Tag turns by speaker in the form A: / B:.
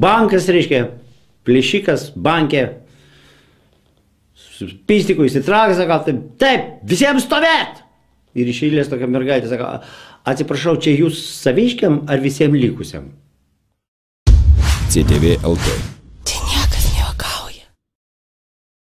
A: Bankas, reiškia, plėšikas, bankė, pistikų įsitraukė, sako, taip, taip, visiems stovėt! Ir iš eilės tokia mergaitė sako, atsiprašau, čia jūs saviškiam ar visiems likusiam?
B: CTV LT